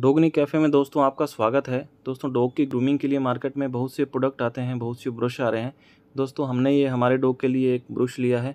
डोगनी cafe में दोस्तों आपका स्वागत है दोस्तों डॉग की ग्रूमिंग के लिए मार्केट में बहुत से प्रोडक्ट आते हैं बहुत से ब्रश आ रहे हैं दोस्तों हमने ये हमारे डॉग के लिए एक ब्रश लिया है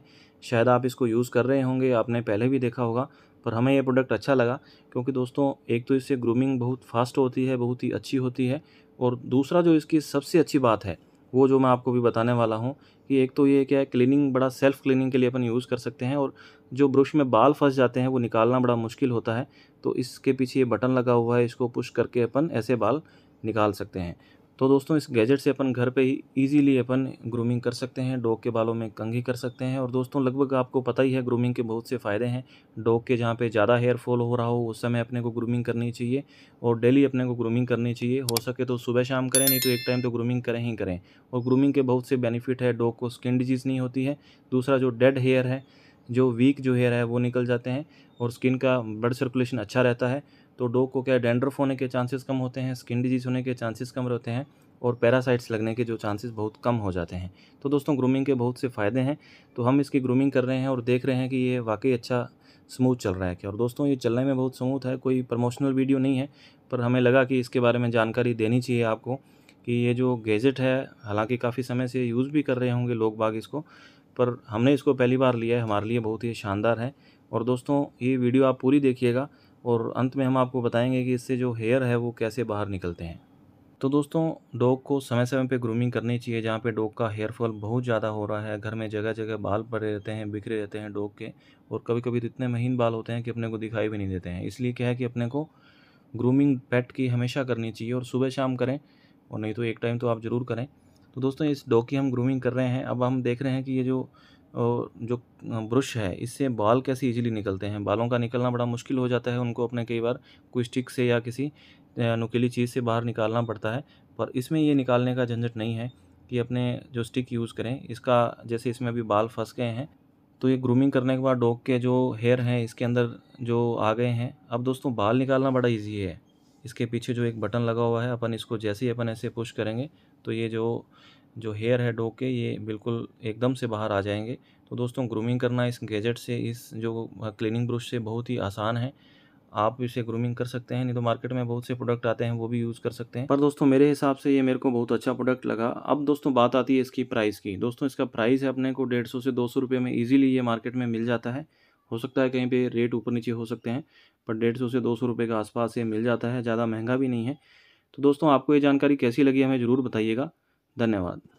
शायद आप इसको यूज़ कर रहे होंगे आपने पहले भी देखा होगा पर हमें ये प्रोडक्ट अच्छा लगा क्योंकि दोस्तों एक तो इससे ग्रूमिंग बहुत फास्ट होती है बहुत ही अच्छी होती है और दूसरा जो इसकी सबसे अच्छी बात है वो जो मैं आपको भी बताने वाला हूँ कि एक तो ये क्या है क्लीनिंग बड़ा सेल्फ़ क्लीनिंग के लिए अपन यूज़ कर सकते हैं और जो ब्रश में बाल फंस जाते हैं वो निकालना बड़ा मुश्किल होता है तो इसके पीछे ये बटन लगा हुआ है इसको पुश करके अपन ऐसे बाल निकाल सकते हैं तो दोस्तों इस गैजेट से अपन घर पे ही ईजीली अपन ग्रूमिंग कर सकते हैं डॉग के बालों में कंघी कर सकते हैं और दोस्तों लगभग आपको पता ही है ग्रूमिंग के बहुत से फ़ायदे हैं डॉग के जहाँ पे ज़्यादा हेयर फॉल हो रहा हो उस समय अपने को ग्रूमिंग करनी चाहिए और डेली अपने को ग्रूमिंग करनी चाहिए हो सके तो सुबह शाम करें नहीं तो एक टाइम तो ग्रूमिंग करें ही करें और ग्रूमिंग के बहुत से बेनिफिट है डॉग को स्किन डिजीज़ नहीं होती है दूसरा जो डेड हेयर है जो वीक जो हेयर है वो निकल जाते हैं और स्किन का ब्लड सर्कुलेशन अच्छा रहता है तो डॉग को क्या डेंड्रफ होने के चांसेस कम होते हैं स्किन डिजीज़ होने के चांसेस कम रहते हैं और पैरासाइट्स लगने के जो चांसेस बहुत कम हो जाते हैं तो दोस्तों ग्रूमिंग के बहुत से फ़ायदे हैं तो हम इसकी ग्रूमिंग कर रहे हैं और देख रहे हैं कि ये वाकई अच्छा स्मूथ चल रहा है क्या और दोस्तों ये चलने में बहुत स्मूथ है कोई प्रमोशनल वीडियो नहीं है पर हमें लगा कि इसके बारे में जानकारी देनी चाहिए आपको कि ये जो गैजेट है हालांकि काफ़ी समय से यूज़ भी कर रहे होंगे लोग बाग इसको पर हमने इसको पहली बार लिया है हमारे लिए बहुत ही शानदार है और दोस्तों ये वीडियो आप पूरी देखिएगा और अंत में हम आपको बताएंगे कि इससे जो हेयर है वो कैसे बाहर निकलते हैं तो दोस्तों डॉग को समय समय पे ग्रूमिंग करनी चाहिए जहाँ पे डॉग का हेयर फॉल बहुत ज़्यादा हो रहा है घर में जगह जगह बाल पड़े रहते हैं बिखरे रहते हैं डॉग के और कभी कभी तो इतने महीन बाल होते हैं कि अपने को दिखाई भी नहीं देते हैं इसलिए क्या है कि अपने को ग्रूमिंग पेट की हमेशा करनी चाहिए और सुबह शाम करें और नहीं तो एक टाइम तो आप ज़रूर करें तो दोस्तों इस डॉग की हम ग्रूमिंग कर रहे हैं अब हम देख रहे हैं कि ये जो जो ब्रश है इससे बाल कैसे इजीली निकलते हैं बालों का निकलना बड़ा मुश्किल हो जाता है उनको अपने कई बार कोई स्टिक से या किसी नुकीली चीज़ से बाहर निकालना पड़ता है पर इसमें ये निकालने का झंझट नहीं है कि अपने जो स्टिक यूज़ करें इसका जैसे इसमें अभी बाल फंस गए हैं तो ये ग्रूमिंग करने के बाद डॉग के जो हेयर हैं इसके अंदर जो आ गए हैं अब दोस्तों बाल निकालना बड़ा ईजी है इसके पीछे जो एक बटन लगा हुआ है अपन इसको जैसे ही अपन ऐसे पुश करेंगे तो ये जो जो हेयर है डॉग के ये बिल्कुल एकदम से बाहर आ जाएंगे तो दोस्तों ग्रूमिंग करना इस गैजेट से इस जो क्लीनिंग ब्रश से बहुत ही आसान है आप इसे ग्रूमिंग कर सकते हैं नहीं तो मार्केट में बहुत से प्रोडक्ट आते हैं वो भी यूज़ कर सकते हैं पर दोस्तों मेरे हिसाब से ये मेरे को बहुत अच्छा प्रोडक्ट लगा अब दोस्तों बात आती है इसकी प्राइस की दोस्तों इसका प्राइस है अपने को डेढ़ सौ से दो सौ रुपये में ईजिली ये मार्केट में मिल जाता है हो सकता है कहीं पे रेट ऊपर नीचे हो सकते हैं पर डेढ़ सौ से दो सौ रुपये के आसपास ये मिल जाता है ज़्यादा महंगा भी नहीं है तो दोस्तों आपको ये जानकारी कैसी लगी हमें ज़रूर बताइएगा धन्यवाद